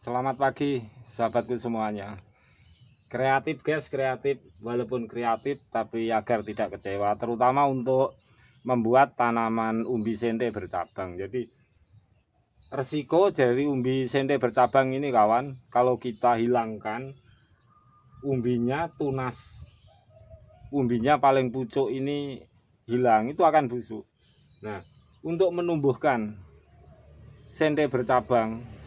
Selamat pagi sahabatku semuanya Kreatif guys kreatif Walaupun kreatif tapi agar tidak kecewa Terutama untuk membuat tanaman umbi sente bercabang Jadi resiko dari umbi sente bercabang ini kawan Kalau kita hilangkan umbinya tunas Umbinya paling pucuk ini hilang itu akan busuk Nah untuk menumbuhkan sente bercabang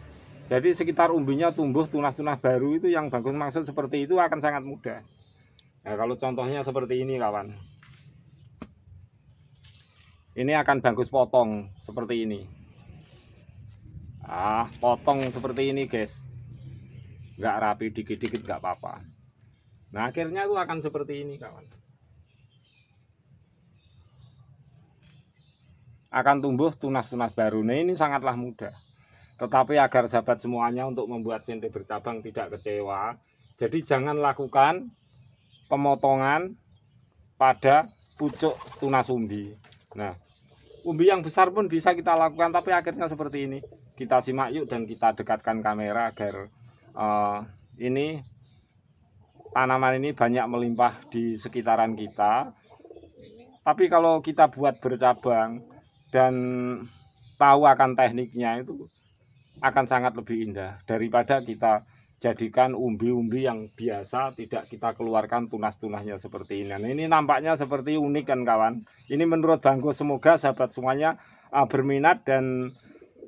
jadi sekitar umbinya tumbuh tunas-tunas baru itu yang bagus maksud seperti itu akan sangat mudah. Nah, kalau contohnya seperti ini kawan. Ini akan bagus potong seperti ini. Ah, potong seperti ini guys. Nggak rapi dikit-dikit nggak apa-apa. Nah, akhirnya itu akan seperti ini kawan. Akan tumbuh tunas-tunas baru. Nah, ini sangatlah mudah. Tetapi agar sahabat semuanya untuk membuat sente bercabang tidak kecewa, jadi jangan lakukan pemotongan pada pucuk tunas umbi. Nah, umbi yang besar pun bisa kita lakukan, tapi akhirnya seperti ini. Kita simak yuk dan kita dekatkan kamera agar uh, ini tanaman ini banyak melimpah di sekitaran kita. Tapi kalau kita buat bercabang dan tahu akan tekniknya itu akan sangat lebih indah daripada kita jadikan umbi-umbi yang biasa tidak kita keluarkan tunas-tunasnya seperti ini. Nah, ini nampaknya seperti unik kan kawan. Ini menurut Bangku semoga sahabat semuanya uh, berminat dan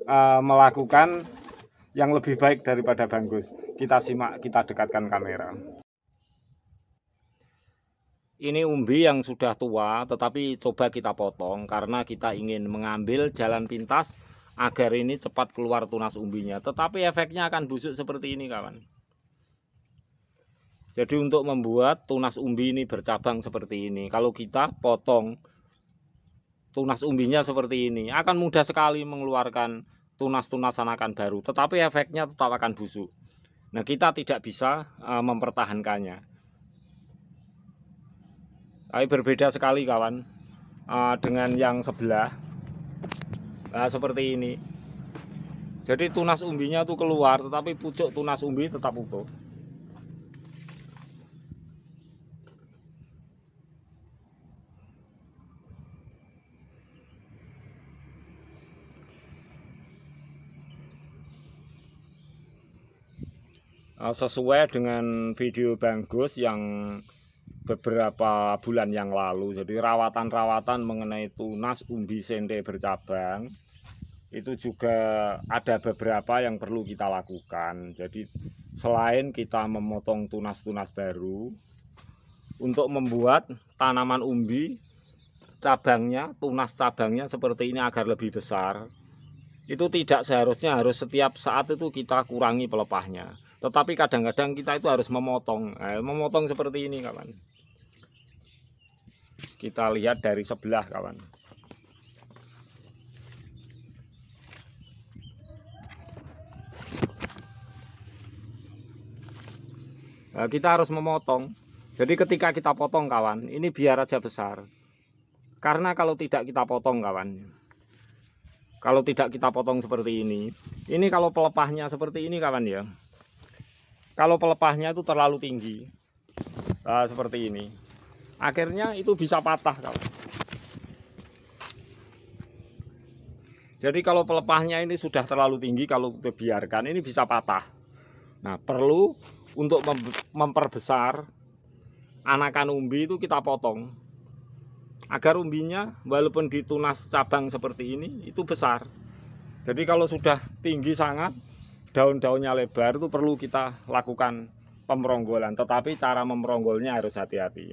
uh, melakukan yang lebih baik daripada Bangkus. Kita simak, kita dekatkan kamera. Ini umbi yang sudah tua tetapi coba kita potong karena kita ingin mengambil jalan pintas agar ini cepat keluar tunas umbinya. Tetapi efeknya akan busuk seperti ini kawan. Jadi untuk membuat tunas umbi ini bercabang seperti ini, kalau kita potong tunas umbinya seperti ini, akan mudah sekali mengeluarkan tunas-tunas anakan baru, tetapi efeknya tetap akan busuk. Nah, kita tidak bisa eh, mempertahankannya. Tapi berbeda sekali kawan eh, dengan yang sebelah nah seperti ini jadi tunas umbinya tuh keluar tetapi pucuk tunas umbi tetap utuh nah, sesuai dengan video Bang yang beberapa bulan yang lalu jadi rawatan-rawatan mengenai tunas umbi sende bercabang itu juga ada beberapa yang perlu kita lakukan. Jadi selain kita memotong tunas-tunas baru untuk membuat tanaman umbi cabangnya, tunas cabangnya seperti ini agar lebih besar. Itu tidak seharusnya harus setiap saat itu kita kurangi pelepahnya. Tetapi kadang-kadang kita itu harus memotong. Eh, memotong seperti ini kawan. Kita lihat dari sebelah kawan. Nah, kita harus memotong. Jadi ketika kita potong kawan, ini biar aja besar. Karena kalau tidak kita potong kawan, kalau tidak kita potong seperti ini, ini kalau pelepahnya seperti ini kawan ya. Kalau pelepahnya itu terlalu tinggi, nah, seperti ini. Akhirnya itu bisa patah kawan. Jadi kalau pelepahnya ini sudah terlalu tinggi kalau dibiarkan ini bisa patah. Nah, perlu untuk memperbesar anakan umbi itu kita potong agar umbinya walaupun ditunas cabang seperti ini itu besar jadi kalau sudah tinggi sangat daun-daunnya lebar itu perlu kita lakukan pemeronggolan tetapi cara memeronggolnya harus hati-hati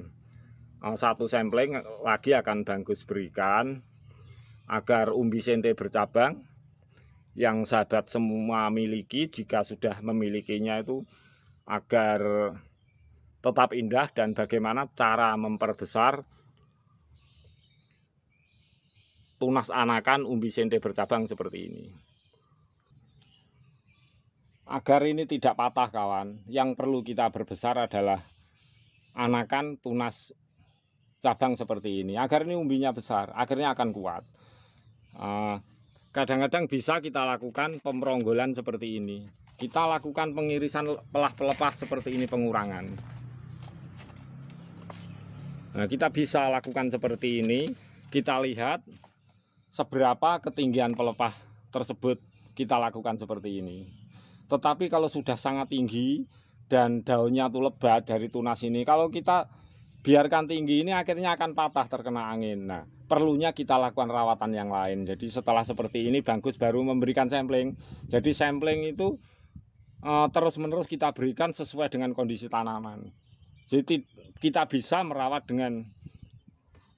eh, satu sampling lagi akan bagus berikan agar umbi sente bercabang yang sahabat semua miliki jika sudah memilikinya itu agar tetap indah dan bagaimana cara memperbesar tunas anakan umbi sente bercabang seperti ini. Agar ini tidak patah kawan, yang perlu kita berbesar adalah anakan tunas cabang seperti ini. Agar ini umbinya besar, akhirnya akan kuat. Uh, kadang-kadang bisa kita lakukan pemeronggolan seperti ini kita lakukan pengirisan pelah-pelepas seperti ini pengurangan nah kita bisa lakukan seperti ini kita lihat seberapa ketinggian pelepah tersebut kita lakukan seperti ini tetapi kalau sudah sangat tinggi dan daunnya tuh lebat dari tunas ini kalau kita biarkan tinggi ini akhirnya akan patah terkena angin. Nah, perlunya kita lakukan rawatan yang lain. Jadi setelah seperti ini Bangkus baru memberikan sampling. Jadi sampling itu e, terus-menerus kita berikan sesuai dengan kondisi tanaman. Jadi kita bisa merawat dengan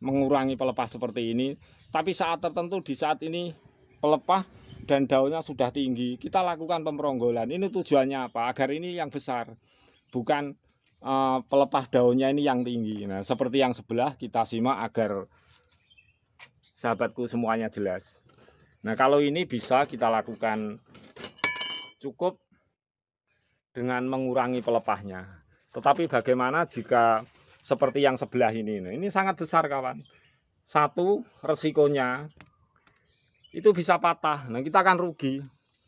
mengurangi pelepah seperti ini. Tapi saat tertentu di saat ini pelepah dan daunnya sudah tinggi, kita lakukan pemeronggolan. Ini tujuannya apa? Agar ini yang besar, bukan uh, pelepah daunnya ini yang tinggi. Nah, seperti yang sebelah kita simak agar sahabatku semuanya jelas. Nah, kalau ini bisa kita lakukan cukup dengan mengurangi pelepahnya. Tetapi bagaimana jika seperti yang sebelah ini? Nah, ini sangat besar kawan. Satu, resikonya itu bisa patah. Nah, kita akan rugi.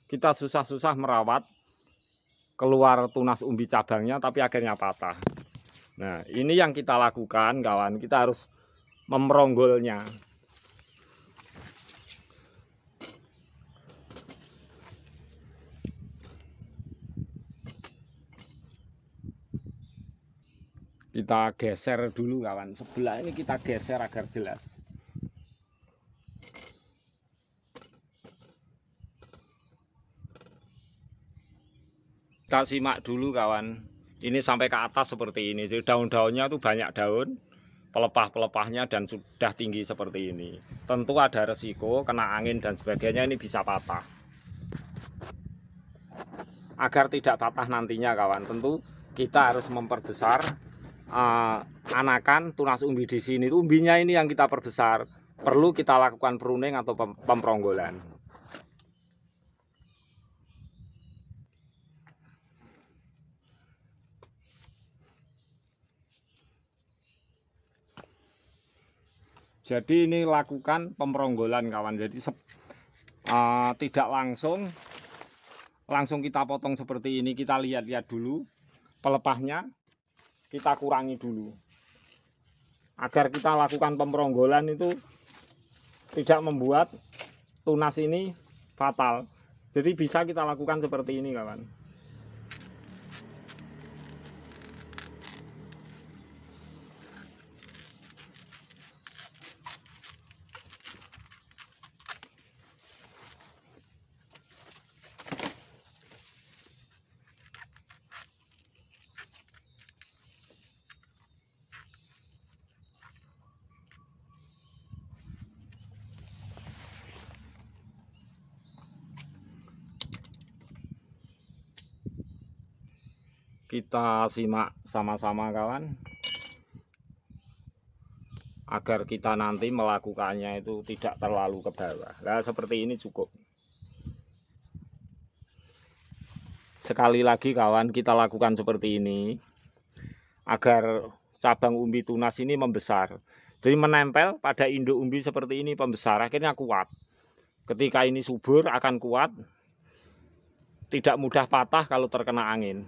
Kita susah-susah merawat keluar tunas umbi cabangnya tapi akhirnya patah. Nah, ini yang kita lakukan kawan, kita harus memeronggolnya. Kita geser dulu kawan, sebelah ini kita geser agar jelas. kita simak dulu kawan ini sampai ke atas seperti ini jadi daun-daunnya tuh banyak daun pelepah-pelepahnya dan sudah tinggi seperti ini tentu ada resiko kena angin dan sebagainya ini bisa patah agar tidak patah nantinya kawan tentu kita harus memperbesar uh, anakan tunas umbi di sini umbinya ini yang kita perbesar perlu kita lakukan pruning atau pemperonggolan Jadi ini lakukan pemeronggolan kawan. Jadi uh, tidak langsung langsung kita potong seperti ini. Kita lihat-lihat dulu pelepahnya. Kita kurangi dulu. Agar kita lakukan pemeronggolan itu tidak membuat tunas ini fatal. Jadi bisa kita lakukan seperti ini kawan. kita simak sama-sama kawan agar kita nanti melakukannya itu tidak terlalu ke bawah nah seperti ini cukup sekali lagi kawan kita lakukan seperti ini agar cabang umbi tunas ini membesar jadi menempel pada induk umbi seperti ini pembesar akhirnya kuat ketika ini subur akan kuat tidak mudah patah kalau terkena angin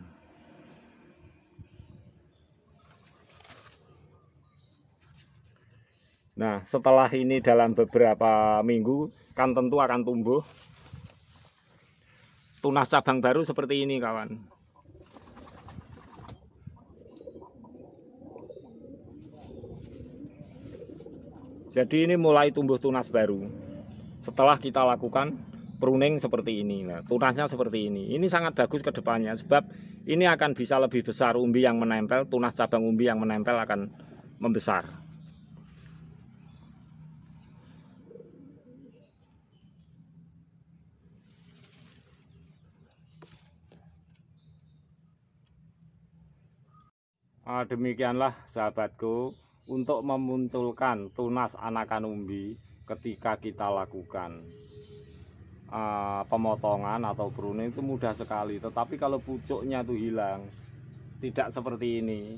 Nah, setelah ini dalam beberapa minggu kan tentu akan tumbuh tunas cabang baru seperti ini, kawan. Jadi ini mulai tumbuh tunas baru. Setelah kita lakukan pruning seperti ini, nah, tunasnya seperti ini. Ini sangat bagus ke depannya sebab ini akan bisa lebih besar umbi yang menempel, tunas cabang umbi yang menempel akan membesar. Ah, demikianlah sahabatku untuk memunculkan tunas anakan umbi ketika kita lakukan uh, pemotongan atau pruning itu mudah sekali tetapi kalau pucuknya itu hilang tidak seperti ini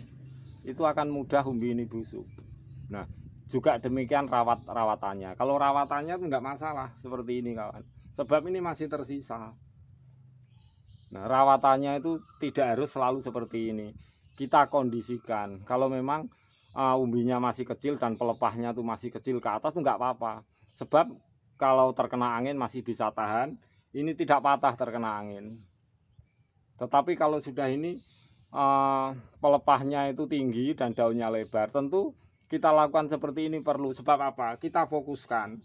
itu akan mudah umbi ini busuk nah juga demikian rawat rawatannya kalau rawatannya itu enggak masalah seperti ini kawan sebab ini masih tersisa nah rawatannya itu tidak harus selalu seperti ini kita kondisikan kalau memang uh, umbinya masih kecil dan pelepahnya tuh masih kecil ke atas tuh nggak apa-apa sebab kalau terkena angin masih bisa tahan ini tidak patah terkena angin tetapi kalau sudah ini uh, pelepahnya itu tinggi dan daunnya lebar tentu kita lakukan seperti ini perlu sebab apa kita fokuskan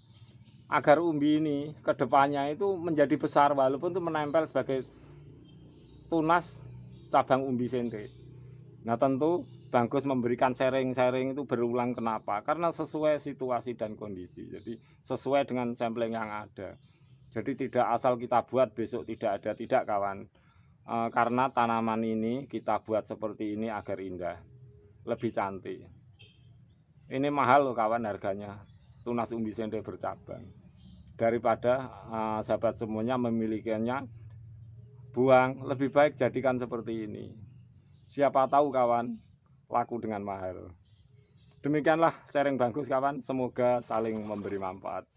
agar umbi ini kedepannya itu menjadi besar walaupun itu menempel sebagai tunas cabang umbi sendiri Nah tentu Bangkus memberikan sharing-sharing itu berulang kenapa? Karena sesuai situasi dan kondisi. Jadi sesuai dengan sampling yang ada. Jadi tidak asal kita buat besok tidak ada, tidak kawan. E, karena tanaman ini kita buat seperti ini agar indah, lebih cantik. Ini mahal loh kawan harganya. Tunas umbi sendiri bercabang. Daripada e, sahabat semuanya memilikinya buang, lebih baik jadikan seperti ini. Siapa tahu kawan, iya. laku dengan mahal. Demikianlah sharing bagus kawan, semoga saling memberi manfaat.